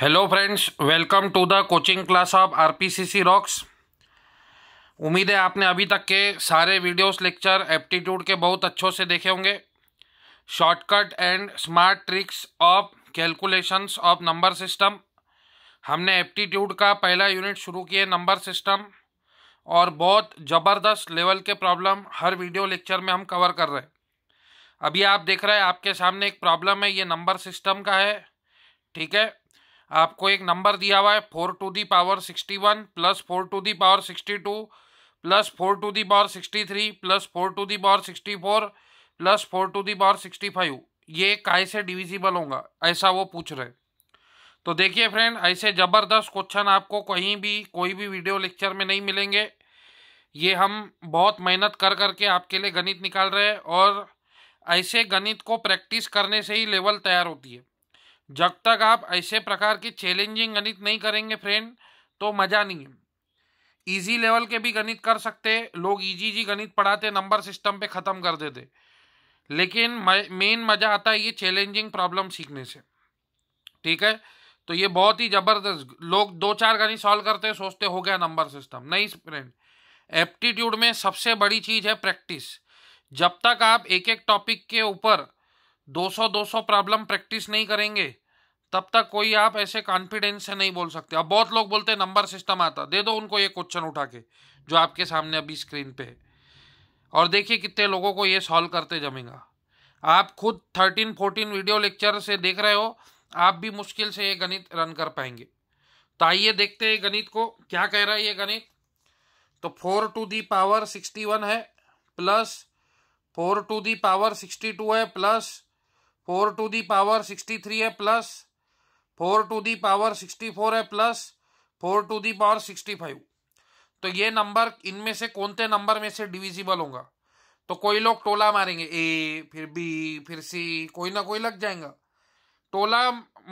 hello friends welcome to the coaching class of RPCC rocks उम्मीद है आपने अभी तक के सारे वीडियोस लेक्चर एप्टीट्यूड के बहुत अच्छों से देखे होंगे shortcut and smart tricks of calculations of number system हमने एप्टीट्यूड का पहला यूनिट शुरू किए नंबर सिस्टम और बहुत ज़बरदस्त लेवल के प्रॉब्लम हर वीडियो लेक्चर में हम कवर कर रहे हैं अभी आप देख रहे हैं आपके सामने एक प्रॉब्लम है ये नंबर सिस्टम का है ठीक है आपको एक नंबर दिया हुआ है four to the power sixty one plus four to the power sixty two plus four to the power sixty three plus four to the power sixty four plus four to the power sixty five ये काय से divisible होगा ऐसा वो पूछ रहे तो देखिए फ्रेंड ऐसे ज़बरदस्त क्वेश्चन आपको कहीं भी कोई भी वीडियो लेक्चर में नहीं मिलेंगे ये हम बहुत मेहनत कर करके आपके लिए गणित निकाल रहे हैं और ऐसे गणित को प्रैक्टिस करने से ही लेवल तैयार होती है जब तक आप ऐसे प्रकार की चैलेंजिंग गणित नहीं करेंगे फ्रेंड तो मज़ा नहीं है ईजी लेवल के भी गणित कर सकते लोग ईजी जी गणित पढ़ाते नंबर सिस्टम पे ख़त्म कर देते लेकिन मेन मज़ा आता है ये चैलेंजिंग प्रॉब्लम सीखने से ठीक है तो ये बहुत ही ज़बरदस्त लोग दो चार गणित सॉल्व करते हैं सोचते हो गया नंबर सिस्टम नहीं फ्रेंड एप्टीट्यूड में सबसे बड़ी चीज़ है प्रैक्टिस जब तक आप एक एक टॉपिक के ऊपर 200 200 प्रॉब्लम प्रैक्टिस नहीं करेंगे तब तक कोई आप ऐसे कॉन्फिडेंस से नहीं बोल सकते अब बहुत लोग बोलते हैं नंबर सिस्टम आता दे दो उनको ये क्वेश्चन उठा के जो आपके सामने अभी स्क्रीन पे है और देखिए कितने लोगों को ये सॉल्व करते जमेगा आप खुद थर्टीन फोर्टीन वीडियो लेक्चर से देख रहे हो आप भी मुश्किल से ये गणित रन कर पाएंगे तो आइए देखते हैं गणित को क्या कह रहा है ये गणित तो four to the power sixty one है plus four to the power sixty two है plus four to the power sixty three है plus four to the power sixty four है plus four to the power sixty five तो ये number इनमें से कौन से नंबर में से डिविजिबल होगा तो कोई लोग टोला मारेंगे ए फिर बी फिर सी कोई ना कोई लग जाएगा टोला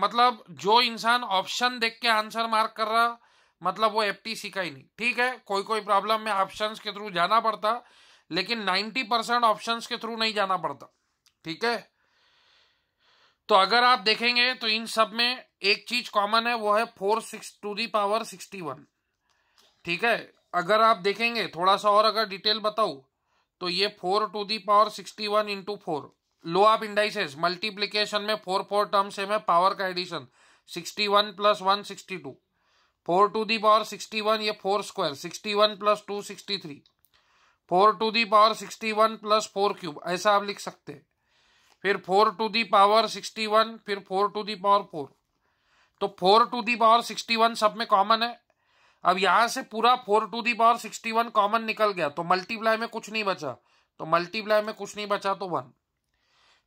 मतलब जो इंसान ऑप्शन देख के आंसर मार्क कर रहा मतलब वो एफ टी का ही नहीं ठीक है कोई कोई प्रॉब्लम में ऑप्शंस के थ्रू जाना पड़ता लेकिन 90 परसेंट ऑप्शन के थ्रू नहीं जाना पड़ता ठीक है तो अगर आप देखेंगे तो इन सब में एक चीज कॉमन है वो है four six to the power sixty one ठीक है अगर आप देखेंगे थोड़ा सा और अगर डिटेल बताऊँ तो ये four to the power sixty one into four law आप इंडाइसेस मल्टीप्लीकेशन में फोर फोर टर्म्स है है पावर का addition sixty one plus one sixty two four to the power sixty one ये four square sixty one plus two sixty three four to the power sixty one plus four cube ऐसा आप लिख सकते हैं फिर four to the power sixty one फिर four to the power four तो four to the power sixty one सब में कॉमन है अब यहां से पूरा four to the power sixty one common निकल गया तो मल्टीप्लाई में कुछ नहीं बचा तो मल्टीप्लाई में कुछ नहीं बचा तो वन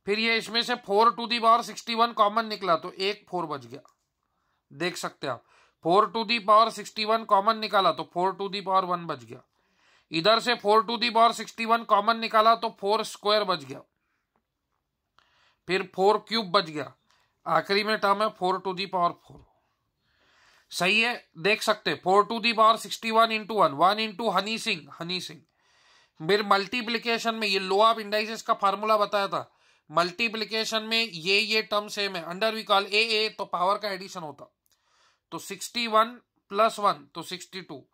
फिर ये इसमें से four to the power sixty one common निकला तो एक फोर बच गया देख सकते आप four to the power sixty one common निकाला तो four to the power one बच गया इधर से four to the power sixty one common निकाला तो फोर स्क्वायर बच गया फिर फोर क्यूब बच गया आखिरी में टर्म है four to the power four सही है देख सकते four to the power sixty one into one one into हनी सिंह हनी सिंह फिर मल्टीप्लीकेशन में ये लो ऑफ इंडाइसिस का फार्मूला बताया था मल्टीप्लीकेशन में ये ये टर्म सेम है under we call A A तो पावर का एडिशन होता तो सिक्सटी वन प्लस वन तो sixty two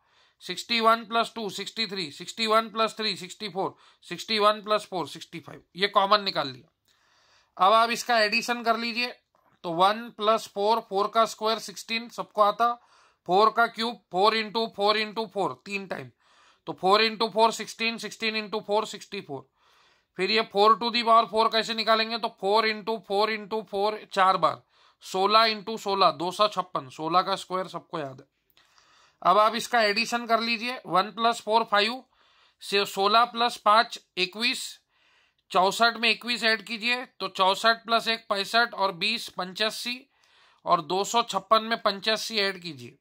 sixty one plus two sixty three sixty one plus three sixty four sixty one plus four sixty five ये common निकाल लिया अब आप इसका एडिशन कर लीजिए तो वन प्लस फोर फोर का स्क्वायर सिक्सटीन सबको आता फोर का cube four into four into four तीन टाइम तो four into four sixteen sixteen into four sixty four फिर ये four to the power four कैसे निकालेंगे तो four into four into four चार बार सोलह इंटू सोलह दो सौ छप्पन सोलह का स्क्वायर सबको याद है अब आप इसका एडिशन कर लीजिए वन प्लस फोर फाइव से सोलह प्लस पाँच इक्कीस चौसठ में इक्कीस ऐड कीजिए तो चौसठ प्लस एक पैंसठ और बीस पंचासी और दो सौ छप्पन में पंचासी ऐड कीजिए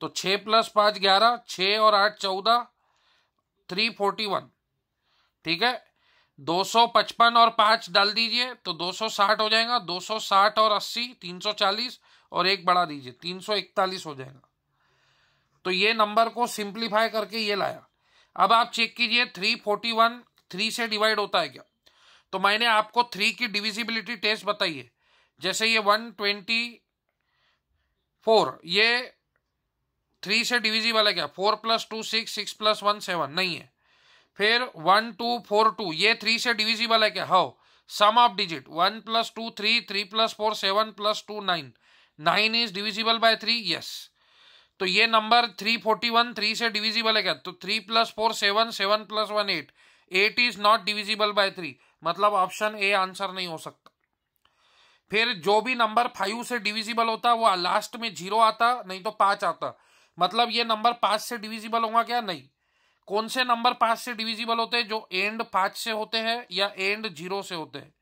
तो छः प्लस पाँच ग्यारह छः और आठ चौदह थ्री फोर्टी वन ठीक है दो सौ पचपन और पाँच डाल दीजिए तो दो सौ साठ हो जाएगा दो सौ साठ और अस्सी तीन सौ चालीस और एक बढ़ा दीजिए तीन सौ इकतालीस हो जाएगा तो ये नंबर को सिंप्लीफाई करके ये लाया अब आप चेक कीजिए थ्री फोर्टी वन थ्री से डिवाइड होता है क्या तो मैंने आपको थ्री की डिविजिबिलिटी टेस्ट बताई है जैसे ये वन ट्वेंटी फोर ये थ्री से डिविजिबल है क्या four plus two six six plus one seven नहीं है फिर वन टू फोर टू ये थ्री से डिविजिबल है क्या how sum of digit one plus two three three plus four seven plus two nine nine is divisible by three yes तो ये number three forty one three से divisible है क्या तो three plus four seven seven plus one eight eight is not divisible by three मतलब option A answer नहीं हो सकता फिर जो भी नंबर फाइव से डिविजिबल होता वो लास्ट में जीरो आता नहीं तो पांच आता मतलब ये नंबर पांच से डिविजिबल होगा क्या नहीं कौन से नंबर पांच से डिविजिबल होते हैं जो एंड पांच से होते हैं या एंड जीरो से होते हैं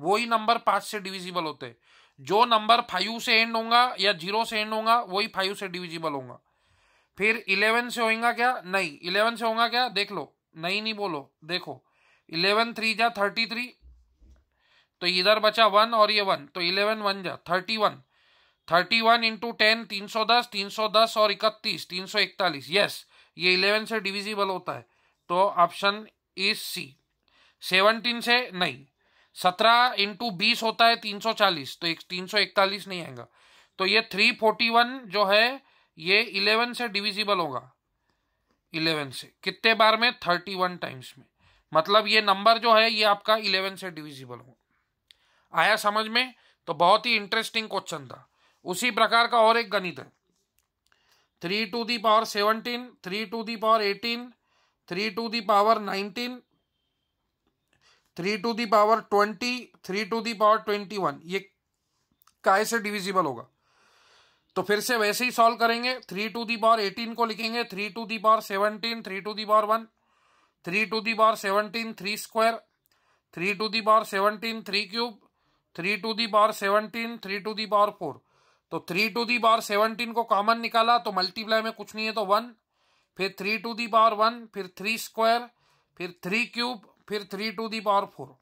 वही नंबर पांच से डिविजिबल होते हैं जो नंबर फाइव से एंड होगा या जीरो से एंड होगा वही फाइव से डिविजिबल होगा फिर इलेवन से होगा क्या नहीं इलेवन से होगा क्या देख लो नहीं नहीं बोलो देखो इलेवन थ्री जा थर्टी थ्री तो इधर बचा वन और ये वन तो इलेवन वन जा thirty one thirty one into ten तीन सौ दस तीन सौ दस और इकतीस तीन सौ इकतालीस यस ये इलेवन से डिविजिबल होता है तो ऑप्शन इज सी सेवनटीन से नहीं सत्रह इंटू बीस होता है तीन सौ चालीस तो एक तीन सौ इकतालीस नहीं आएगा तो ये थ्री फोर्टी वन जो है ये इलेवन से डिविजिबल होगा इलेवन से कितने बार में थर्टी वन टाइम्स में मतलब ये नंबर जो है ये आपका इलेवन से डिविजिबल हो आया समझ में तो बहुत ही इंटरेस्टिंग क्वेश्चन था उसी प्रकार का और एक गणित है three to the power seventeen three to the power eighteen three to the power nineteen three to the power twenty three to the power twenty one ये काय से डिविजिबल होगा तो फिर से वैसे ही सॉल्व करेंगे three to the power eighteen को लिखेंगे three to the power seventeen three to the power one three to the power seventeen three square three to the power seventeen three cube three to the power seventeen three to the power four तो three to the power seventeen को common निकाला तो multiply में कुछ नहीं है तो one फिर three to the power one फिर थ्री स्क्वायर फिर थ्री क्यूब फिर three to the power four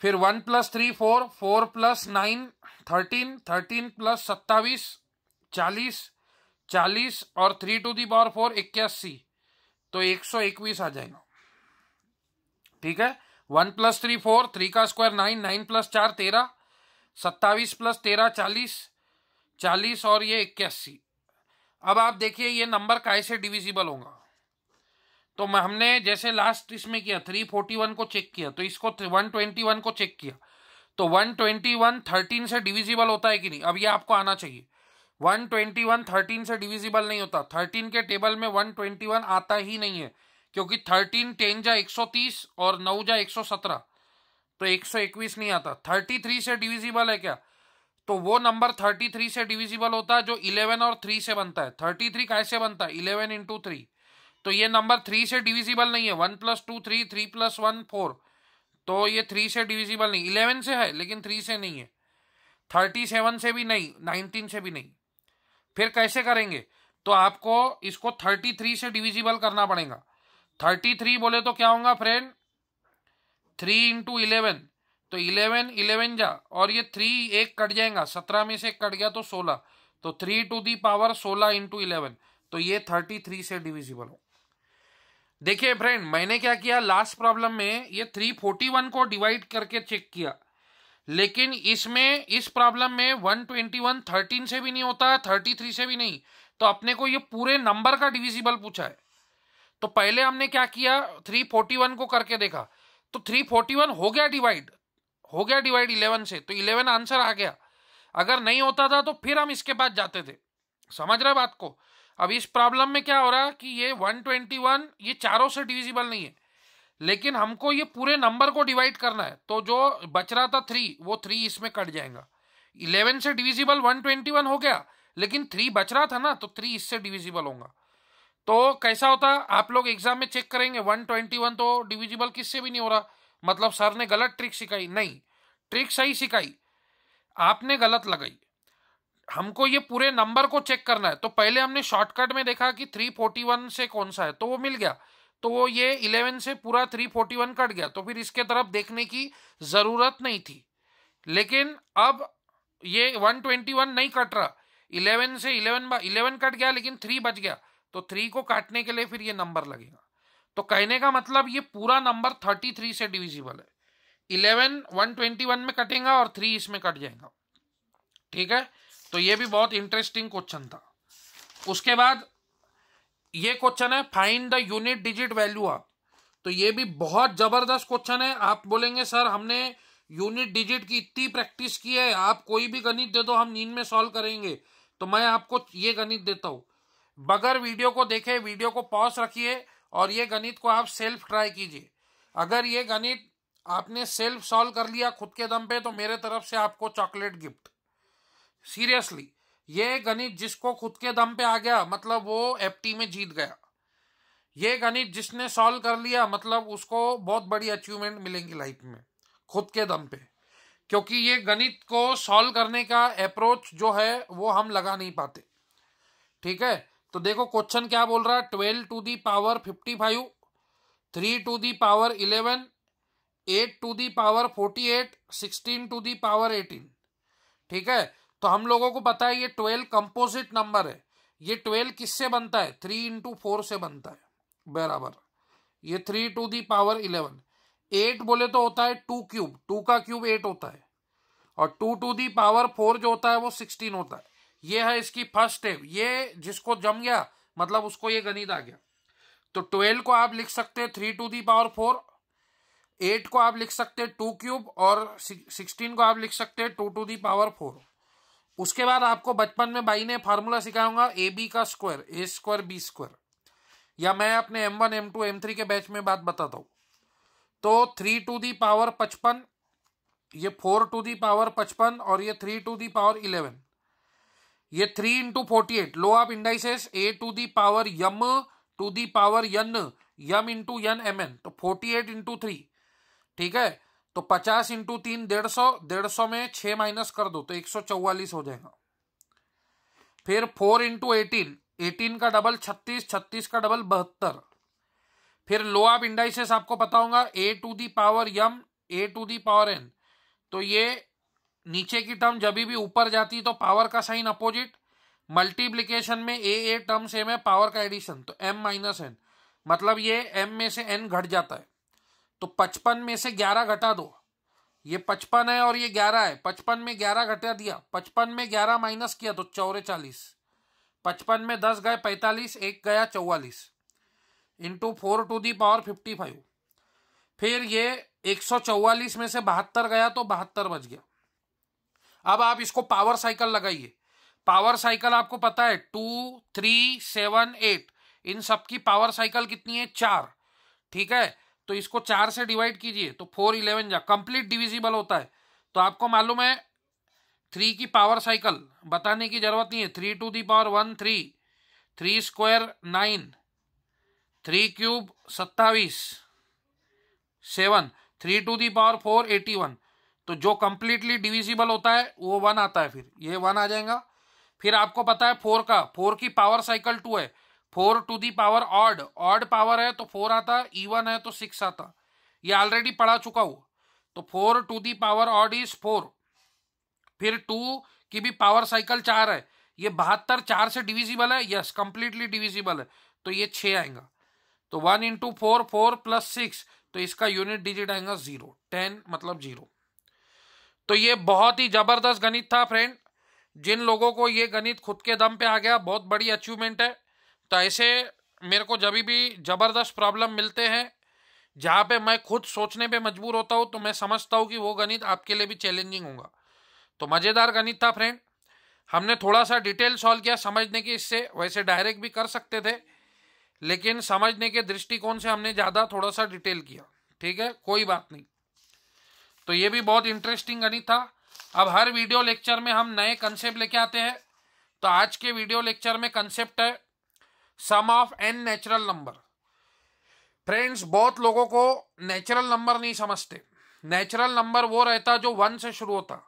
फिर one plus three four four plus nine thirteen thirteen plus सत्तावीस चालीस चालीस और three to the power four इक्यासी तो एक सौ इक्कीस आ जाएगा ठीक है one plus three four three का स्क्वायर नाइन नाइन प्लस चार तेरह सत्तावीस प्लस तेरह चालीस चालीस और ये इक्यासी अब आप देखिए ये नंबर कैसे डिविजिबल होगा तो हमने जैसे लास्ट इसमें किया थ्री फोर्टी वन को चेक किया तो इसको वन ट्वेंटी वन को चेक किया तो वन ट्वेंटी वन थर्टीन से डिविजिबल होता है कि नहीं अब ये आपको आना चाहिए वन ट्वेंटी वन थर्टीन से डिविजिबल नहीं होता थर्टीन के टेबल में वन ट्वेंटी वन आता ही नहीं है क्योंकि थर्टीन टेन जा एक सौ तीस और नौ जा एक सौ सत्रह तो एक सौ इक्कीस नहीं आता थर्टी थ्री से डिविजिबल है क्या तो वो नंबर थर्टी थ्री से डिविजिबल होता है जो इलेवन और थ्री से बनता है थर्टी थ्री कैसे बनता है इलेवन इंटू थ्री तो ये नंबर थ्री से डिविजिबल नहीं है one plus two three three plus one four तो ये थ्री से डिविजिबल नहीं इलेवन से है लेकिन थ्री से नहीं है थर्टी सेवन से भी नहीं नाइनटीन से भी नहीं फिर कैसे करेंगे तो आपको इसको थर्टी थ्री से डिविजिबल करना पड़ेगा थर्टी थ्री बोले तो क्या होगा फ्रेंड थ्री इंटू इलेवन तो इलेवन इलेवन जा और ये थ्री एक कट जाएगा सत्रह में से एक कट गया तो सोलह तो थ्री टू दी पावर सोलह इंटू इलेवन तो ये थर्टी थ्री से डिविजिबल हो देखिए फ्रेंड मैंने क्या किया लास्ट प्रॉब्लम में ये 341 को डिवाइड करके चेक किया लेकिन इसमें इस प्रॉब्लम में 121 13 से भी नहीं होता 33 से भी नहीं तो अपने को ये पूरे नंबर का डिविजिबल पूछा है तो पहले हमने क्या किया 341 को करके देखा तो 341 हो गया डिवाइड हो गया डिवाइड 11 से तो 11 आंसर आ गया अगर नहीं होता था तो फिर हम इसके बाद जाते थे समझ रहे बात को अब इस प्रॉब्लम में क्या हो रहा है कि ये 121 ये चारों से डिविजिबल नहीं है लेकिन हमको ये पूरे नंबर को डिवाइड करना है तो जो बच रहा था थ्री वो थ्री इसमें कट जाएगा इलेवन से डिविजिबल वन ट्वेंटी वन हो गया लेकिन थ्री बच रहा था ना तो थ्री इससे डिविजिबल होगा तो कैसा होता आप लोग एग्जाम में चेक करेंगे वन ट्वेंटी वन तो डिविजिबल किससे भी नहीं हो रहा मतलब सर ने गलत ट्रिक सिखाई नहीं ट्रिक सही सिखाई आपने गलत लगाई हमको ये पूरे नंबर को चेक करना है तो पहले हमने शॉर्टकट में देखा कि 341 से कौन सा है तो वो मिल गया तो वो ये 11 से पूरा 341 कट गया तो फिर इसके तरफ देखने की ज़रूरत नहीं थी लेकिन अब ये 121 नहीं कट रहा 11 से 11 इलेवन कट गया लेकिन थ्री बच गया तो थ्री को काटने के लिए फिर ये नंबर लगेगा तो कहने का मतलब ये पूरा नंबर थर्टी थ्री से डिविजिबल है इलेवन वन ट्वेंटी वन में कटेगा और थ्री इसमें कट जाएगा ठीक है तो ये भी बहुत इंटरेस्टिंग क्वेश्चन था उसके बाद ये क्वेश्चन है find the unit digit value of तो ये भी बहुत जबरदस्त क्वेश्चन है आप बोलेंगे सर हमने यूनिट डिजिट की इतनी प्रैक्टिस की है आप कोई भी गणित दे दो हम नींद में सॉल्व करेंगे तो मैं आपको ये गणित देता हूं बगैर वीडियो को देखे वीडियो को पॉज रखिए और ये गणित को आप सेल्फ ट्राई कीजिए अगर ये गणित आपने सेल्फ सॉल्व कर लिया खुद के दम पे तो मेरे तरफ से आपको चॉकलेट गिफ्ट सीरियसली ये गणित जिसको खुद के दम पे आ गया मतलब वो एफ में जीत गया ये गणित जिसने सॉल्व कर लिया मतलब उसको बहुत बड़ी अचीवमेंट मिलेंगी लाइफ में खुद के दम पे क्योंकि ये गणित को सॉल्व करने का अप्रोच जो है वो हम लगा नहीं पाते ठीक है तो देखो क्वेश्चन क्या बोल रहा है twelve to the power fifty five three to the power eleven eight to the power forty eight sixteen to the power eighteen ठीक है तो हम लोगों को पता है ये ट्वेल्व कंपोजिट नंबर है ये ट्वेल्व किससे बनता है थ्री इंटू फोर से बनता है बराबर ये three to the power eleven eight बोले तो होता है टू क्यूब टू का क्यूब एट होता है और two to the power four जो होता है वो सिक्सटीन होता है ये है इसकी फर्स्ट स्टेप ये जिसको जम गया मतलब उसको ये गणित आ गया तो ट्वेल्व को आप लिख सकते हैं three to the power four eight को आप लिख सकते हैं टू क्यूब और सिक्सटीन को आप लिख सकते हैं two to the power four उसके बाद आपको बचपन में भाई ने फार्मूला सिखाऊंगा ए बी का square A square B square या मैं अपने M one M two M three के बैच में बात बताता हूँ तो थ्री टू दी पावर पचपन ये फोर टू दी पावर पचपन और ये three to the power eleven ये three into forty eight law of indices A to the power M to the power N M into N M N तो forty eight into three ठीक है तो पचास into तीन डेढ़ सौ डेढ़ सौ में छह माइनस कर दो तो एक सौ चौवालीस हो जाएगा फिर फोर इंटू एटीन एटीन का डबल छत्तीस छत्तीस का डबल बहत्तर फिर लो ऑफ इंडाइसेस आपको पता होगा A to the power M A to the power N तो ये नीचे की टर्म जब भी ऊपर जाती तो पावर का साइन अपोजिट मल्टीप्लीकेशन में ए ए टर्म सेम है पावर का एडिशन तो एम माइनस एन मतलब ये एम में से एन घट जाता है तो पचपन में से ग्यारह घटा दो ये पचपन है और ये ग्यारह है पचपन में ग्यारह घटा दिया पचपन में ग्यारह माइनस किया तो चौरे चालीस पचपन में दस गए पैंतालीस एक गया चौवालीस into four to the power fifty five फिर ये एक सौ चौवालीस में से बहत्तर गया तो बहत्तर बच गया अब आप इसको पावर साइकिल लगाइए पावर साइकिल आपको पता है टू थ्री सेवन एट इन सबकी पावर साइकिल कितनी है चार ठीक है तो इसको चार से डिवाइड कीजिए तो फोर इलेवन जा कंप्लीट डिविजिबल होता है तो आपको मालूम है थ्री की पावर साइकिल बताने की जरूरत नहीं है three to the power one three three square nine three cube सत्तावीस seven three to the power four eighty one तो जो कंप्लीटली डिविजिबल होता है वो वन आता है फिर ये वन आ जाएगा फिर आपको पता है फोर का फोर की पावर साइकिल टू है four to the power odd odd power है तो फोर आता इवन है तो सिक्स आता ये ऑलरेडी पढ़ा चुका हूं तो four to the power odd is four फिर टू की भी पावर साइकिल चार है ये बहत्तर चार से डिविजिबल है यस कंप्लीटली डिविजिबल है तो ये छ आएगा तो one into four four plus six तो इसका यूनिट डिजिट आएगा जीरो टेन मतलब जीरो तो ये बहुत ही जबरदस्त गणित था फ्रेंड जिन लोगों को ये गणित खुद के दम पे आ गया बहुत बड़ी अचीवमेंट है तो ऐसे मेरे को जब भी ज़बरदस्त प्रॉब्लम मिलते हैं जहाँ पे मैं खुद सोचने पे मजबूर होता हूँ तो मैं समझता हूँ कि वो गणित आपके लिए भी चैलेंजिंग होगा तो मज़ेदार गणित था फ्रेंड हमने थोड़ा सा डिटेल सॉल्व किया समझने की इससे वैसे डायरेक्ट भी कर सकते थे लेकिन समझने के दृष्टिकोण से हमने ज़्यादा थोड़ा सा डिटेल किया ठीक है कोई बात नहीं तो ये भी बहुत इंटरेस्टिंग गणित था अब हर वीडियो लेक्चर में हम नए कंसेप्ट लेके आते हैं तो आज के वीडियो लेक्चर में कंसेप्ट है sum of N natural number friends बहुत लोगों को नेचुरल नंबर नहीं समझते नेचुरल नंबर वो रहता जो वन से शुरू होता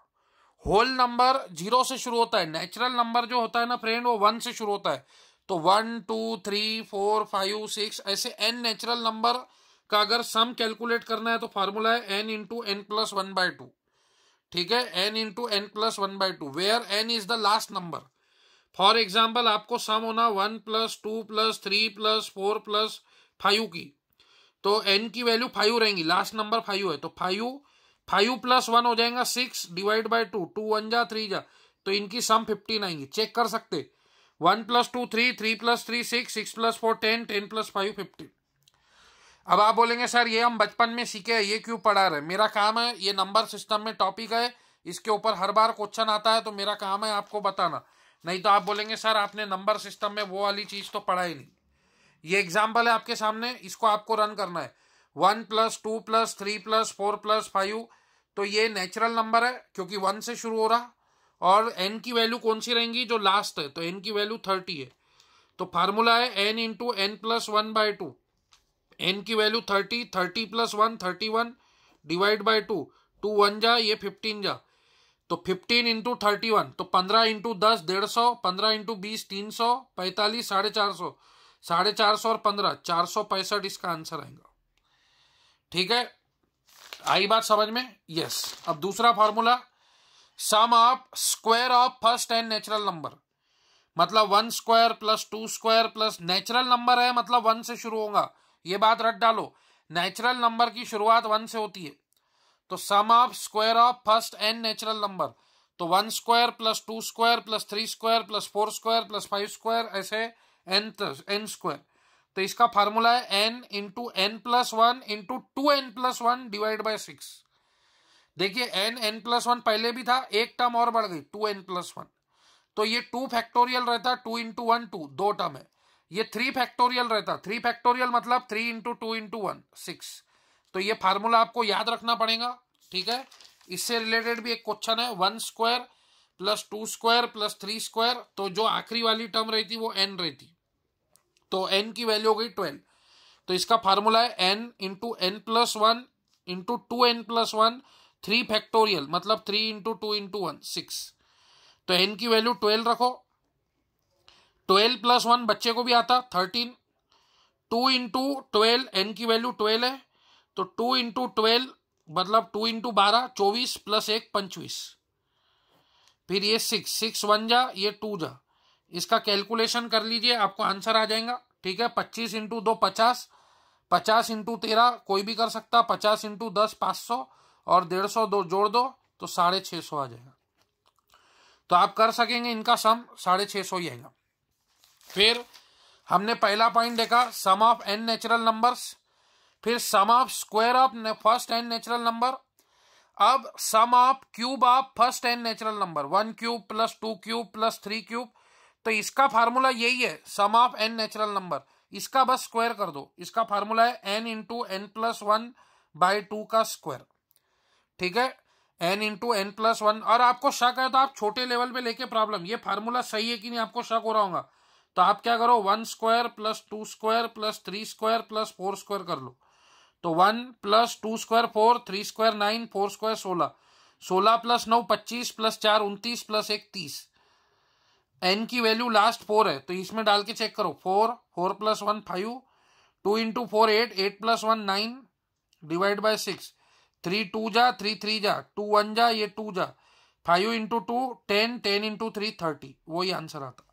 होल नंबर जीरो से शुरू होता है नेचुरल नंबर जो होता है ना फ्रेंड वो वन से शुरू होता है तो one two three four five six ऐसे एन नेचुरल नंबर का अगर सम कैलकुलेट करना है तो फार्मूला है N into N plus one by two ठीक है N into N plus one by two where N is the last number for example आपको सम होना one plus two plus three plus four plus five की तो N की value five रहेंगी last number five है तो five five plus one हो जाएगा six divide by two two one जा थ्री जा तो इनकी सम फिफ्टीन आएंगी चेक कर सकते one plus two three three plus three six six plus four ten ten plus five fifteen अब आप बोलेंगे सर ये हम बचपन में सीखे हैं ये क्यों पढ़ा रहे मेरा काम है ये नंबर सिस्टम में टॉपिक है इसके ऊपर हर बार क्वेश्चन आता है तो मेरा काम है आपको बताना नहीं तो आप बोलेंगे सर आपने नंबर सिस्टम में वो वाली चीज़ तो पढ़ा ही नहीं ये एग्जाम्पल है आपके सामने इसको आपको रन करना है one plus two plus three plus four plus five तो ये नेचुरल नंबर है क्योंकि वन से शुरू हो रहा और एन की वैल्यू कौन सी रहेंगी जो लास्ट है तो एन की वैल्यू थर्टी है तो फार्मूला है N into N plus one by two N की value thirty thirty plus one thirty one divide by two two one जा ये फिफ्टीन जा तो 15 इंटू थर्टी वन तो 15 इंटू दस डेढ़ सौ पंद्रह इंटू बीस तीन सौ पैंतालीस साढ़े चार सौ साढ़े चार सौ और पंद्रह चार सौ पैंसठ इसका आंसर आएगा ठीक है आई बात समझ में यस अब दूसरा formula sum of square of first and natural number मतलब one square plus two square plus natural number है मतलब वन से शुरू होगा ये बात रट डालो नेचुरल नंबर की शुरुआत वन से होती है तो sum of square of first N natural number तो one square plus two square plus three square plus four square plus five square ऐसे एन एन स्क्वायर तो इसका फार्मूला है N into N plus one into two N plus one divide by six देखिए N N plus one पहले भी था एक term और बढ़ गई टू एन प्लस वन तो ये टू फैक्टोरियल रहता टू इंटू वन टू दो टर्म है ये थ्री फैक्टोरियल रहता थ्री फैक्टोरियल मतलब three into two into one six तो ये फार्मूला आपको याद रखना पड़ेगा ठीक है इससे रिलेटेड भी एक क्वेश्चन है one square plus two square plus three square तो जो आखिरी वाली टर्म रही थी वो एन रही थी तो एन की वैल्यू हो गई ट्वेल्व तो इसका फार्मूला है N into N plus one into two N plus one three factorial मतलब three into two into one six तो एन की वैल्यू ट्वेल्व रखो ट्वेल्व प्लस वन बच्चे को भी आता thirteen two into twelve N की वैल्यू ट्वेल्व है तो टू इंटू ट्वेल्व मतलब टू इंटू बारह चौबीस प्लस एक पंचवीस फिर ये सिक्स सिक्स वन जा ये टू जा इसका कैलकुलेशन कर लीजिए आपको आंसर आ जाएगा ठीक है पच्चीस इंटू दो पचास पचास इंटू तेरह कोई भी कर सकता पचास इंटू दस पाँच सौ और डेढ़ सौ दो जोड़ दो तो साढ़े छः सौ आ जाएगा तो आप कर सकेंगे इनका सम साढ़े छः सौ ही आएगा फिर हमने पहला पॉइंट देखा sum of N natural numbers फिर sum of square of first and natural number अब sum of cube of first and natural number one cube plus two cube plus three cube तो इसका फार्मूला यही है sum of N natural number इसका बस square कर दो इसका फार्मूला है N into N plus one by two का स्क्वायर ठीक है N into N plus one और आपको शक है तो आप छोटे लेवल पे लेके प्रॉब्लम ये फार्मूला सही है कि नहीं आपको शक हो रहा होगा तो आप क्या करो one square plus two square plus three square plus four square कर लो तो one plus two square four three square nine four square सोलह सोलह प्लस नौ पच्चीस प्लस चार उनतीस प्लस एक तीस एन की वैल्यू लास्ट फोर है तो इसमें डाल के चेक करो four four plus one five two into four eight eight plus one nine divide by six three two जा थ्री थ्री जा टू वन जा ये टू जा five into two ten ten into three thirty वही answer आता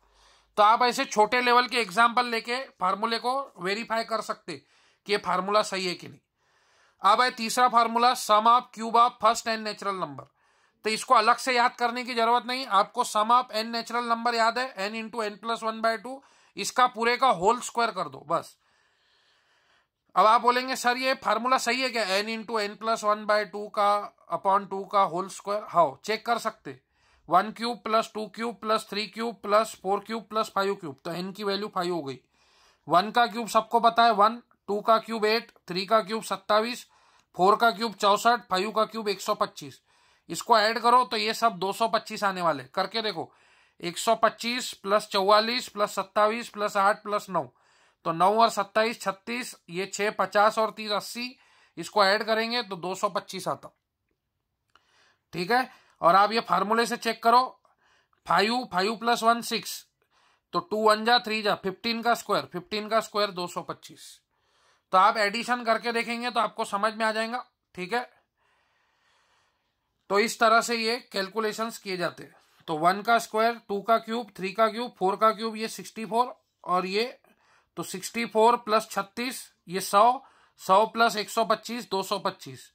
तो आप ऐसे छोटे लेवल के एग्जाम्पल लेके फार्मूले को वेरीफाई कर सकते कि ये फार्मूला सही है कि नहीं अब है तीसरा formula sum of cube of first N natural number तो इसको अलग से याद करने की जरूरत नहीं आपको sum of N natural number याद है N into N plus one by two इसका पूरे का होल स्क्वायर कर दो बस अब आप बोलेंगे सर ये फार्मूला सही है क्या n into N plus one by two का अपॉन टू का होल स्क्वायर हाउ चेक कर सकते one cube plus two cube plus three cube plus four cube plus five cube तो एन की वैल्यू फाइव हो गई वन का cube सबको पता है वन टू का क्यूब एट थ्री का क्यूब सत्तावीस फोर का क्यूब चौसठ फाइव का क्यूब एक सौ पच्चीस इसको ऐड करो तो ये सब दो सौ पच्चीस आने वाले करके देखो एक सौ पच्चीस प्लस चौवालीस प्लस सत्तावीस प्लस आठ प्लस नौ तो नौ और सत्ताईस छत्तीस ये छः पचास और तीस अस्सी इसको ऐड करेंगे तो दो सौ पच्चीस आता ठीक है और आप ये फार्मूले से चेक करो five five plus one six तो टू वन जा थ्री जा फिफ्टीन का स्क्वायर फिफ्टीन का स्क्वायर दो सौ पच्चीस तो आप एडिशन करके देखेंगे तो आपको समझ में आ जाएगा ठीक है तो इस तरह से ये कैलकुलेशंस किए जाते हैं तो वन का स्क्वायर टू का क्यूब थ्री का क्यूब फोर का क्यूब ये सिक्सटी फोर और ये तो सिक्सटी फोर प्लस छत्तीस ये सौ सौ प्लस एक सौ पच्चीस दो सौ पच्चीस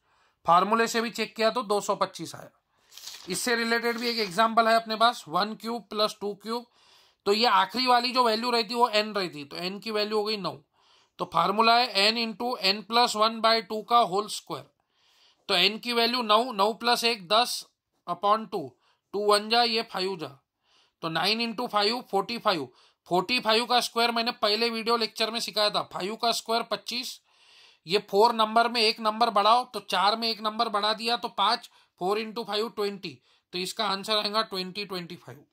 फार्मूले से भी चेक किया तो दो सौ पच्चीस आया इससे रिलेटेड भी एक एग्जाम्पल है अपने पास one cube plus two cube तो ये आखिरी वाली जो वैल्यू रहती वो एन रहती तो एन की वैल्यू हो गई नौ तो फार्मूला है N into N plus one by two का होल स्क्वायर तो एन की वैल्यू नौ नौ प्लस एक दस अपॉन टू टू वन जा ये फाइव जा तो nine into five forty five forty five का स्क्वायर मैंने पहले वीडियो लेक्चर में सिखाया था फाइव का स्क्वायर पच्चीस ये फोर नंबर में एक नंबर बढ़ाओ तो चार में एक नंबर बढ़ा दिया तो पाँच फोर इंटू फाइव ट्वेंटी तो इसका आंसर आएगा twenty twenty five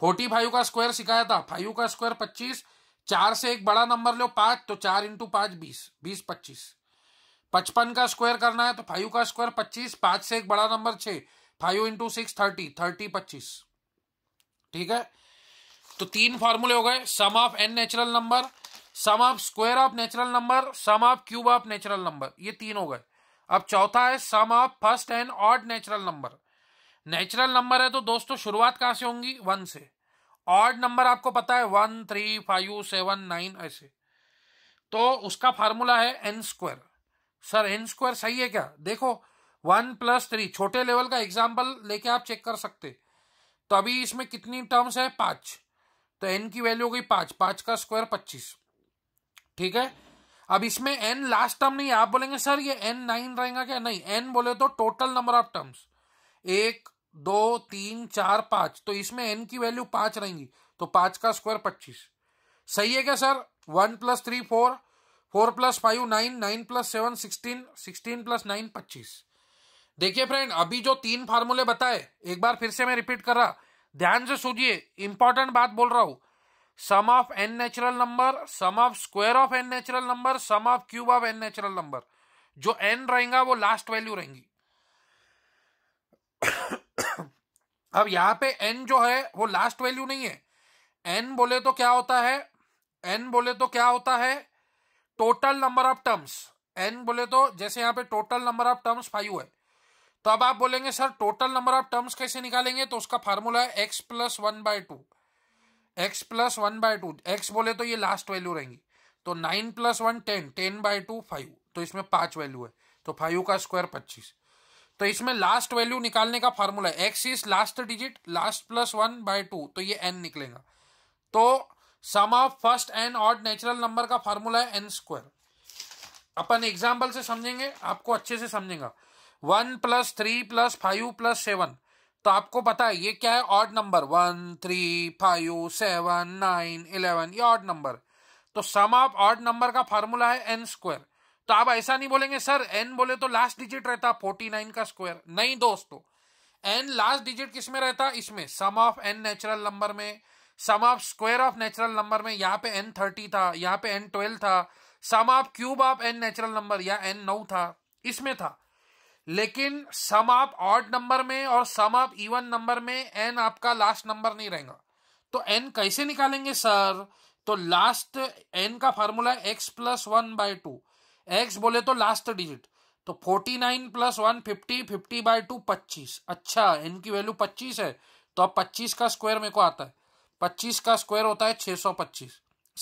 forty five का स्क्वायर सिखाया था फाइव का स्क्वायर पच्चीस चार से एक बड़ा नंबर लो पांच तो चार इंटू पांच बीस बीस पच्चीस पचपन का स्क्वायर करना है तो फाइव का स्क्वायर पच्चीस पांच से एक बड़ा नंबर छह five into six thirty thirty पच्चीस ठीक है तो तीन फॉर्मूले हो गए sum of N natural number sum of square of natural number sum of cube of natural number ये तीन हो गए अब चौथा है sum of first and odd natural number natural number है तो दोस्तों शुरुआत कहां से होंगी वन से ऑड नंबर आपको पता है one three five seven nine ऐसे तो उसका फार्मूला है n square sir n square सही है क्या देखो वन प्लस थ्री छोटे लेवल का एग्जाम्पल लेके आप चेक कर सकते तो अभी इसमें कितनी टर्म्स है पांच तो एन की वैल्यू हो गई पांच पांच का स्क्वायर पच्चीस ठीक है अब इसमें एन लास्ट टर्म नहीं है आप बोलेंगे सर ये एन नाइन रहेगा क्या नहीं एन बोले तो टोटल नंबर ऑफ टर्म्स एक दो तीन चार पांच तो इसमें एन की वैल्यू पांच रहेंगी तो पांच का स्क्वायर पच्चीस सही है क्या sir one plus three four four plus five nine nine plus seven sixteen sixteen plus nine पच्चीस देखिए फ्रेंड अभी जो तीन फार्मूले बताए एक बार फिर से मैं रिपीट कर रहा ध्यान से सूझिए इंपॉर्टेंट बात बोल रहा हूं sum of N natural number sum of square of N natural number sum of cube of N natural number जो एन रहेगा वो लास्ट वैल्यू रहेंगी अब यहां पे एन जो है वो लास्ट वैल्यू नहीं है एन बोले तो क्या होता है एन बोले तो क्या होता है total number of terms n बोले तो जैसे यहाँ पे total number of terms five है तो अब आप बोलेंगे sir total number of terms कैसे निकालेंगे तो उसका फार्मूला है x plus one by two x plus one by two x बोले तो ये लास्ट वैल्यू रहेंगी तो nine plus one ten ten by two five तो इसमें पांच वैल्यू है तो फाइव का स्क्वायर पच्चीस तो इसमें लास्ट वैल्यू निकालने का फॉर्मूला है x is last digit last plus one by two तो ये एन निकलेगा तो sum of first n odd natural number का फॉर्मूला है एन स्क्वायर अपन एग्जाम्पल से समझेंगे आपको अच्छे से समझेगा one plus three plus five plus seven तो आपको पता है ये क्या है odd number one three five seven nine eleven ये ऑड नंबर तो सम ऑफ ऑड नंबर का फॉर्मूला है एन स्क्वायर तो आप ऐसा नहीं बोलेंगे सर एन बोले तो लास्ट डिजिट रहता फोर्टी नाइन का स्क्वायर नहीं दोस्तों एन लास्ट डिजिट किसमें रहता इसमें sum of N natural number में sum of square of natural number में यहाँ पे एन थर्टी था यहाँ पे एन ट्वेल्व था sum of cube of N natural number या एन नौ था इसमें था लेकिन सम ऑफ ऑड नंबर में और सम ऑफ इवन नंबर में एन आपका लास्ट नंबर नहीं रहेगा तो एन कैसे निकालेंगे सर तो लास्ट एन का formula x plus one by two x बोले तो लास्ट डिजिट तो 49 plus one fifty fifty by two पच्चीस अच्छा इनकी वैल्यू 25 है तो अब 25 का स्क्वायर मेरे को आता है 25 का स्क्वायर होता है 625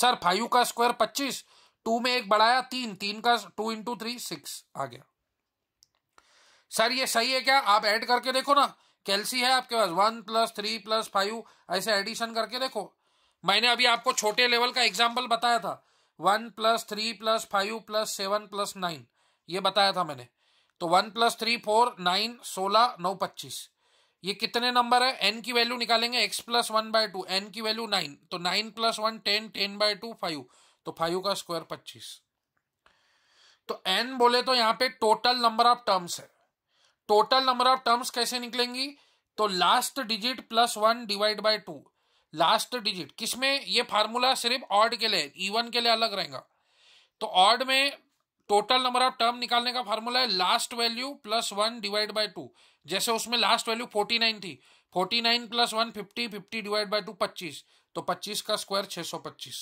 सर फाइव का स्क्वायर 25 टू में एक बढ़ाया तीन तीन का टू इंटू थ्री सिक्स आ गया सर ये सही है क्या आप ऐड करके देखो ना कैलसी है आपके पास one plus three plus five ऐसे एडिशन करके देखो मैंने अभी आपको छोटे लेवल का एग्जाम्पल बताया था one plus three plus five plus seven plus nine ये बताया था मैंने तो one plus three four nine सोलह नौ पच्चीस ये कितने नंबर है एन की वैल्यू निकालेंगे x plus one by two N की वैल्यू नाइन तो nine plus one ten ten by two five तो फाइव का स्क्वायर पच्चीस तो एन बोले तो यहां पे टोटल नंबर ऑफ टर्म्स है टोटल नंबर ऑफ टर्म्स कैसे निकलेंगी तो last digit plus one divide by two last digit किसमें ये फार्मूला सिर्फ ऑर्ड के लिए इवन के लिए अलग रहेगा तो ऑर्ड में टोटल नंबर ऑफ टर्म निकालने का फार्मूला है last value plus one divide by two जैसे उसमें लास्ट वैल्यू फोर्टी नाइन थी forty nine plus one fifty fifty divide by two पच्चीस तो पच्चीस का स्क्वायर छह सौ पच्चीस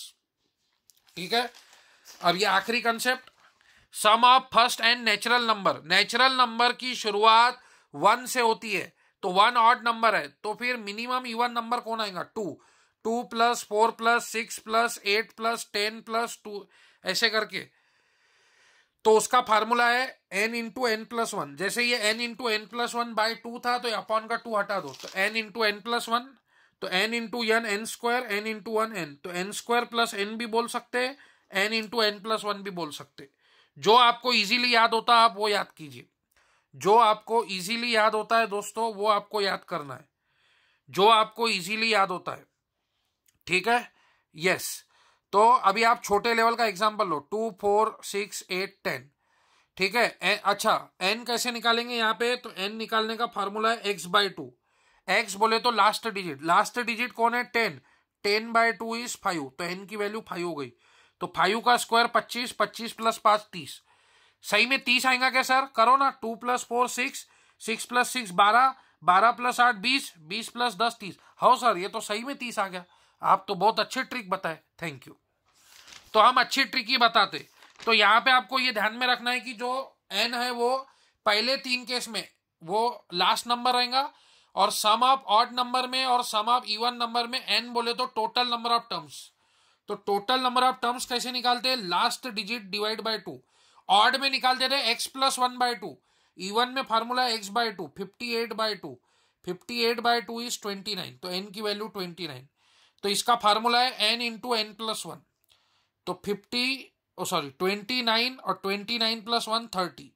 ठीक है अब ये आखिरी concept sum of first and natural number natural number की शुरुआत वन से होती है तो वन ऑड नंबर है तो फिर मिनिमम इवन नंबर कौन आएगा two two plus four plus six plus eight plus ten plus two ऐसे करके तो उसका फार्मूला है N into N plus one जैसे ये n into N plus one by two था तो अपॉन का टू हटा दो तो n into N plus one तो n into n N square n into one n तो एन स्क्वायर प्लस एन भी बोल सकते हैं n into N plus one भी बोल सकते जो आपको इजीली याद होता आप वो याद कीजिए जो आपको इजीली याद होता है दोस्तों वो आपको याद करना है जो आपको इजीली याद होता है ठीक है यस तो अभी आप छोटे लेवल का एग्जाम्पल लो two four six eight ten ठीक है ए, अच्छा एन कैसे निकालेंगे यहाँ पे तो एन निकालने का फॉर्मूला है एक्स बाय टू एक्स बोले तो लास्ट डिजिट लास्ट डिजिट कौन है ten ten by two is five तो एन की वैल्यू फाइव हो गई तो फाइव का स्क्वायर पच्चीस पच्चीस प्लस पांच तीस सही में तीस आएगा क्या सर करो ना two plus four six six plus six बारह बारह प्लस आठ बीस बीस प्लस दस तीस हो सर ये तो सही में तीस आ गया आप तो बहुत अच्छे ट्रिक बताए थैंक यू तो हम अच्छी ट्रिक ही बताते तो यहाँ पे आपको ये ध्यान में रखना है कि जो एन है वो पहले तीन केस में वो लास्ट नंबर रहेगा और सम ऑफ ऑड नंबर में और सम ऑफ इवन नंबर में एन बोले तो टोटल नंबर ऑफ टर्म्स तो टोटल नंबर ऑफ टर्म्स कैसे निकालते हैं last digit divide by two odd में निकाल दे रहे x plus one by two even में formula x by two fifty eight by two fifty eight by two is twenty nine तो N की वैल्यू ट्वेंटी नाइन तो इसका formula है N into N plus one तो fifty sorry twenty nine और twenty nine plus one thirty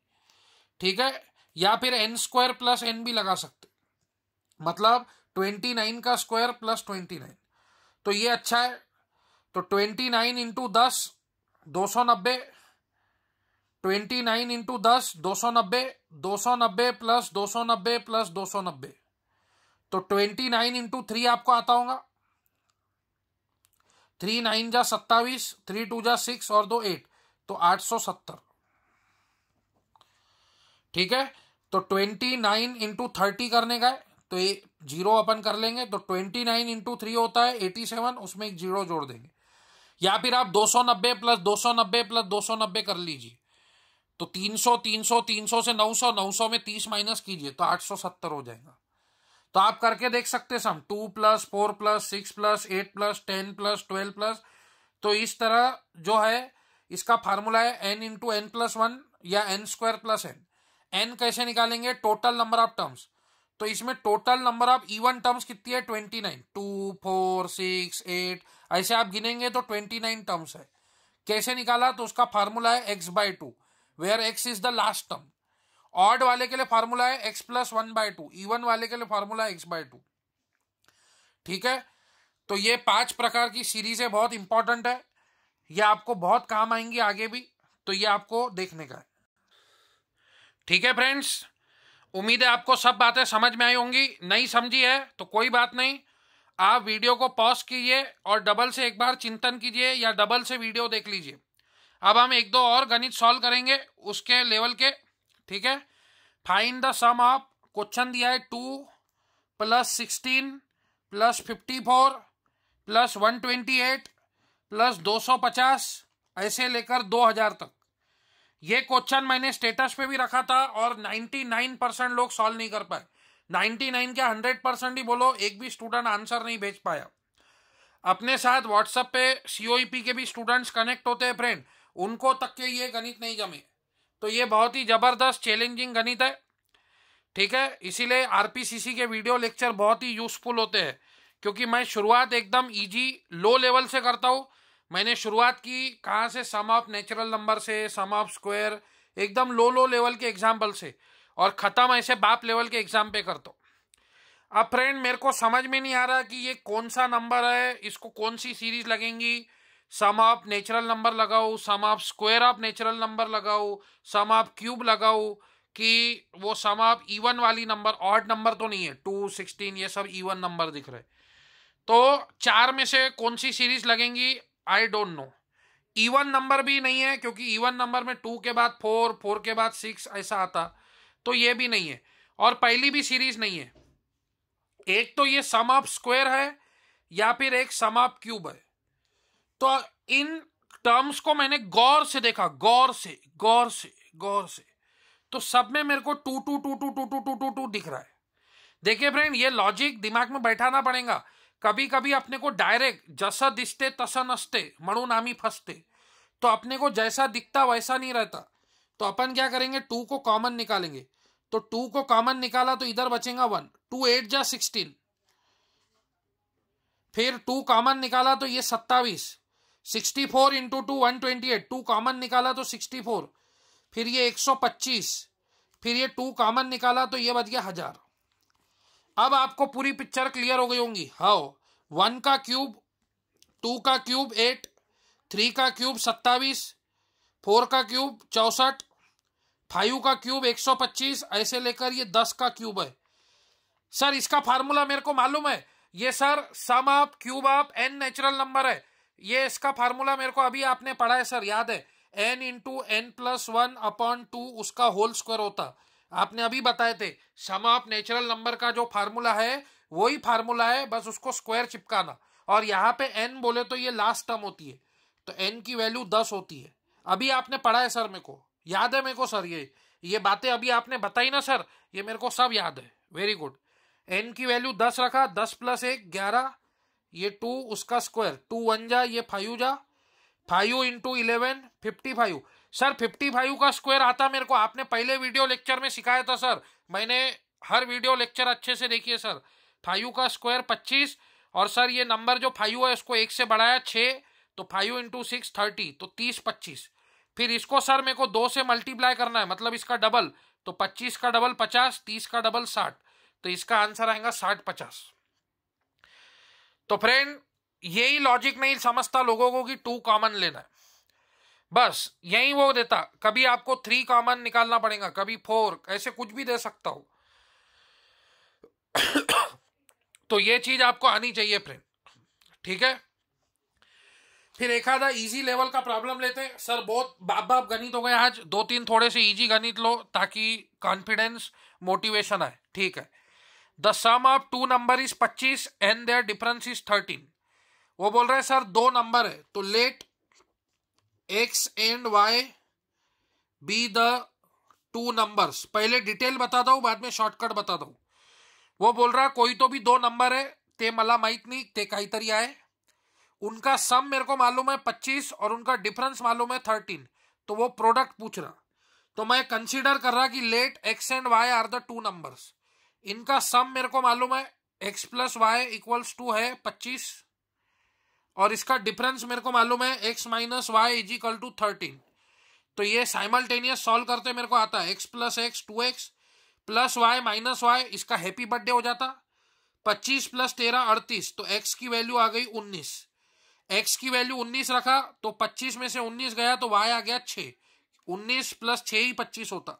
ठीक है या फिर एन स्क्वायर प्लस एन भी लगा सकते मतलब ट्वेंटी नाइन का स्क्वायर प्लस ट्वेंटी नाइन तो ये अच्छा है तो ट्वेंटी नाइन इंटू दस दो सौ नब्बे ट्वेंटी नाइन इंटू दस दो सौ नब्बे दो सौ नब्बे प्लस दो सौ नब्बे प्लस दो सौ नब्बे तो ट्वेंटी नाइन इंटू थ्री आपको आता होगा थ्री नाइन जा सत्तावीस थ्री टू जा सिक्स और दो एट तो आठ सौ सत्तर ठीक है तो ट्वेंटी नाइन इंटू थर्टी करने का है तो ये जीरो अपन कर लेंगे तो ट्वेंटी नाइन इंटू थ्री होता है एटी सेवन उसमें एक जीरो जोड़ देंगे या फिर आप दो सौ नब्बे प्लस दो सौ नब्बे प्लस दो सौ नब्बे कर लीजिए तो 300 300 300 से 900 900 में 30 माइनस कीजिए तो 870 हो जाएगा तो आप करके देख सकते sum two plus four plus six plus eight plus ten plus twelve plus तो इस तरह जो है इसका फार्मूला है N into N plus one या n square plus n n कैसे निकालेंगे टोटल नंबर ऑफ टर्म्स तो इसमें total number of even terms कितनी है twenty nine two four six eight ऐसे आप गिनेंगे तो ट्वेंटी नाइन टर्म्स है कैसे निकाला तो उसका फार्मूला है x by two where x is the last term odd वाले के लिए फार्मूला है x plus one by two even वाले के लिए फार्मूला है एक्स बाय टू ठीक है तो ये पांच प्रकार की सीरीज है बहुत इंपॉर्टेंट है ये आपको बहुत काम आएंगी आगे भी तो ये आपको देखने का है ठीक है फ्रेंड्स उम्मीद है आपको सब बातें समझ में आई होंगी नहीं समझी है तो कोई बात नहीं आप वीडियो को पॉज कीजिए और डबल से एक बार चिंतन कीजिए या डबल से वीडियो देख लीजिए अब हम एक दो और गणित सॉल्व करेंगे उसके लेवल के ठीक है fine the sum of question दिया है two plus sixteen plus fifty four plus one twenty eight plus दो सौ पचास ऐसे लेकर दो हजार तक ये क्वेश्चन मैंने स्टेटस पे भी रखा था और नाइन्टी नाइन परसेंट लोग सॉल्व नहीं कर पाए नाइन्टी नाइन के हंड्रेड परसेंट ही बोलो एक भी स्टूडेंट आंसर नहीं भेज पाया अपने साथ व्हाट्सएप पे सीओईपी e के भी स्टूडेंट्स कनेक्ट होते हैं फ्रेंड उनको तक के ये गणित नहीं जमे तो ये बहुत ही जबरदस्त चैलेंजिंग गणित है ठीक है इसीलिए आरपीसीसी के वीडियो लेक्चर बहुत ही यूजफुल होते हैं क्योंकि मैं शुरुआत एकदम इजी लो लेवल से करता हूँ मैंने शुरुआत की कहाँ से सम ऑफ नेचुरल नंबर से सम ऑफ स्क्वायर एकदम लो लो लेवल के एग्जाम्पल से और ख़त्म ऐसे बाप लेवल के एग्जाम पे करता हूँ अब फ्रेंड मेरे को समझ में नहीं आ रहा कि ये कौन सा नंबर है इसको कौन सी सीरीज लगेंगी सम आप नेचुरल नंबर लगाओ सम आप स्क्वायर ऑफ नेचुरल नंबर लगाओ सम आप क्यूब लगाओ कि वो सम आप इवन वाली नंबर ऑड नंबर तो नहीं है टू सिक्सटीन ये सब इवन नंबर दिख रहे तो चार में से कौन सी सीरीज लगेंगी I don't know even number भी नहीं है क्योंकि इवन नंबर में टू के बाद फोर फोर के बाद सिक्स ऐसा आता तो ये भी नहीं है और पहली भी सीरीज नहीं है एक तो ये सम ऑफ स्क्वायर है या फिर एक सम ऑफ क्यूब है तो इन टर्म्स को मैंने गौर से देखा गौर से गौर से गौर से तो सब में मेरे को two two two two two two two two two दिख रहा है देखिए फ्रेंड ये लॉजिक दिमाग में बैठाना पड़ेगा कभी कभी अपने को डायरेक्ट जैसा दिखते तसा नसते मणु नामी फंसते तो अपने को जैसा दिखता वैसा नहीं रहता तो अपन क्या करेंगे टू को कॉमन निकालेंगे तो टू को कॉमन निकाला तो इधर बचेगा वन टू एट जा सिक्सटीन फिर टू कॉमन निकाला तो ये सत्तावीस sixty four into two one twenty eight two common निकाला तो सिक्सटी फोर फिर ये एक सौ पच्चीस फिर ये टू कॉमन निकाला तो ये बच गया हजार अब आपको पूरी पिक्चर क्लियर हो गई होंगी हाओ वन का क्यूब टू का क्यूब एट थ्री का क्यूब सत्ताईस फोर का क्यूब चौसठ फाइव का क्यूब एक सौ पच्चीस ऐसे लेकर ये दस का क्यूब है सर इसका फार्मूला मेरे को मालूम है ये सर सम ऑफ क्यूब आप एन नेचुरल नंबर है ये इसका फार्मूला मेरे को अभी आपने पढ़ा है सर याद है N into N plus one upon two उसका होल स्क्वायर होता आपने अभी बताए थे सम ऑफ नेचुरल नंबर का जो फार्मूला है वही फार्मूला है बस उसको स्क्वायर चिपकाना और यहाँ पे एन बोले तो ये लास्ट टर्म होती है तो एन की वैल्यू दस होती है अभी आपने पढ़ा है सर मेरे को याद है मेरे को सर ये ये बातें अभी आपने बताई ना सर ये मेरे को सब याद है वेरी गुड एन की वैल्यू दस रखा दस प्लस एक ग्यारह ये टू उसका स्क्वायर टू वन जा ये फाइव जा five into eleven fifty five sir fifty five का स्क्वायर आता मेरे को आपने पहले वीडियो लेक्चर में सिखाया था सर मैंने हर वीडियो लेक्चर अच्छे से देखिए सर फाइव का स्क्वायर पच्चीस और सर ये नंबर जो फाइव है इसको एक से बढ़ाया छः तो फाइव इंटू सिक्स थर्टी तो तीस पच्चीस फिर इसको सर मेरे को दो से मल्टीप्लाई करना है मतलब इसका डबल तो पच्चीस का डबल पचास तीस का डबल साठ तो इसका आंसर आएगा साठ पचास तो फ्रेंड यही लॉजिक नहीं समझता लोगों को कि टू कॉमन लेना है बस यही वो देता कभी आपको थ्री कॉमन निकालना पड़ेगा कभी फोर ऐसे कुछ भी दे सकता हो तो ये चीज आपको आनी चाहिए फ्रेंड ठीक है फिर एक आधा इजी लेवल का प्रॉब्लम लेते हैं सर बहुत बाप बाप गणित हो गए आज दो तीन थोड़े से इजी गणित लो ताकि कॉन्फिडेंस मोटिवेशन आए ठीक है the sum of two number is पच्चीस and their difference is thirteen वो बोल रहे है सर दो नंबर है तो let x and y be the two numbers पहले डिटेल बता दू बाद में शॉर्टकट बताता दू वो बोल रहा कोई तो भी दो नंबर है ते मला माइक नहीं ते काहीतरी आहे उनका सम मेरे को मालूम है पच्चीस और उनका डिफरेंस मालूम है थर्टीन तो वो प्रोडक्ट पूछ रहा तो मैं कंसीडर कर रहा कि let x and y are the two numbers इनका सम मेरे को मालूम है x plus y equals to है पच्चीस और इसका डिफरेंस मेरे को मालूम है x minus y is equal to thirteen तो ये साइमल्टेनियस सॉल्व करते मेरे को आता है x plus x two x plus y minus y इसका हैप्पी बर्थडे हो जाता पच्चीस प्लस तेरह अड़तीस तो एक्स की वैल्यू आ गई उन्नीस एक्स की वैल्यू उन्नीस रखा तो पच्चीस में से उन्नीस गया तो वाई आ गया छ उन्नीस प्लस छ ही पच्चीस होता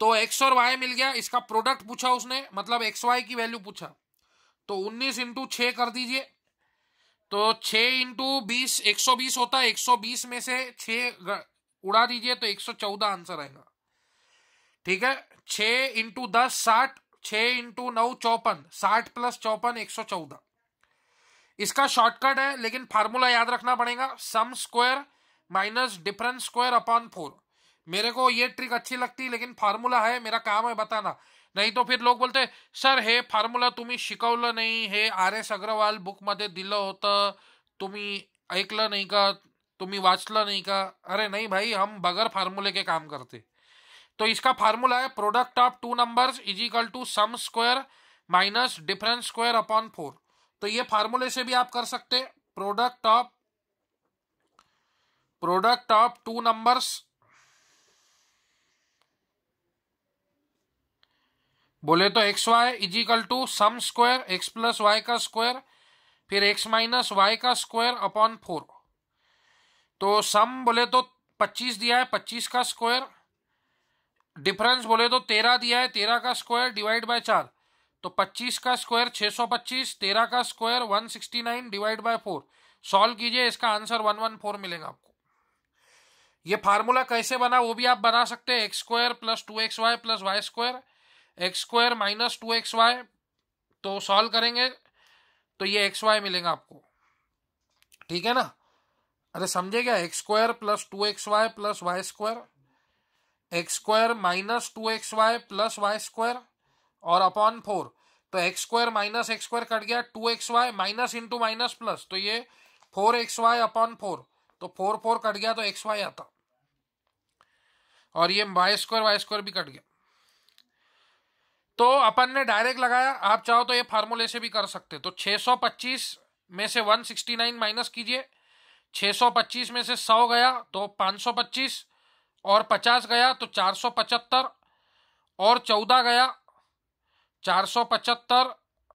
तो एक्स और वाई मिल गया इसका प्रोडक्ट पूछा उसने मतलब एक्स वाई की वैल्यू पूछा तो उन्नीस इंटू छ कर दीजिए तो छ इंटू बीस एक सौ बीस होता है एक सौ बीस में से छ उड़ा दीजिए तो एक सौ चौदह आंसर आएगा ठीक है छ इंटू दस साठ छ इंटू नौ चौपन साठ प्लस चौपन एक सौ चौदह इसका शॉर्टकट है लेकिन फार्मूला याद रखना पड़ेगा sum square minus difference square upon four मेरे को ये ट्रिक अच्छी लगती लेकिन फार्मूला है मेरा काम है बताना नहीं तो फिर लोग बोलते सर हे फार्मूला तुम्हें शिकवल नहीं हे आर एस अग्रवाल मध्य दिल होता तुम्हें ऐकलं नहीं का तुम्हें वाचल नहीं का अरे नहीं भाई हम बगैर फार्मूले के काम करते तो इसका फार्मूला है product of two numbers is two sum square minus difference square upon four तो ये फार्मूले से भी आप कर सकते product of product of two numbers बोले तो x y is equal to sum square x plus y का स्क्वायर फिर एक्स माइनस वाई का स्क्वायर अपॉन फोर तो सम बोले तो पच्चीस दिया है पच्चीस का स्क्वायर डिफरेंस बोले तो तेरह दिया है तेरह का स्क्वायर डिवाइड बाय चार तो पच्चीस का स्क्वायर छः सौ पच्चीस तेरह का square one sixty nine divide by four solve कीजिए इसका आंसर वन वन फोर मिलेगा आपको ये फार्मूला कैसे बना वो भी आप बना सकते हैं x square plus two x y plus y square x square minus two x y तो सॉल्व करेंगे तो ये एक्स वाई मिलेगा आपको ठीक है ना अरे समझे क्या x square plus two x y plus y square x square minus two x y plus y square और अपॉन फोर तो x square minus x square cut गया two x y minus into minus plus तो ये four x y upon four तो four four cut गया तो x y आता और ये वाई स्क्वायर वाई स्क्वायर भी कट गया तो अपन ने डायरेक्ट लगाया आप चाहो तो ये फार्मूले से भी कर सकते तो 625 में से 169 माइनस कीजिए 625 में से 100 गया तो 525 और 50 गया तो 475 और 14 गया 475